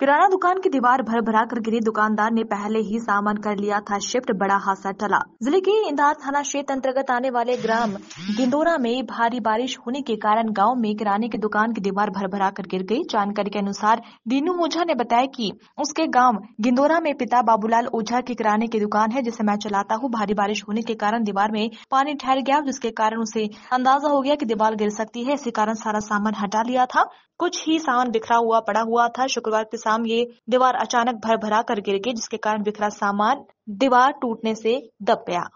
किराना दुकान की दीवार भर भरा कर गिरी दुकानदार ने पहले ही सामान कर लिया था शिफ्ट बड़ा हादसा टला जिले के इंदार थाना क्षेत्र अंतर्गत आने वाले ग्राम गिंदोरा में भारी बारिश होने के कारण गांव में किराने की दुकान की दीवार भर भरा कर गिर गई जानकारी के अनुसार दीनू ओझा ने बताया कि उसके गाँव गिंदोरा में पिता बाबूलाल ओझा की किराने की दुकान है जिसे मैं चलाता हूँ भारी बारिश होने के कारण दीवार में पानी ठहर गया जिसके कारण उसे अंदाजा हो गया की दीवार गिर सकती है इसी कारण सारा सामान हटा लिया था कुछ ही सामान बिखरा हुआ पड़ा हुआ था शुक्रवार के शाम ये दीवार अचानक भर भरा कर गिर गई जिसके कारण बिखरा सामान दीवार टूटने से दब गया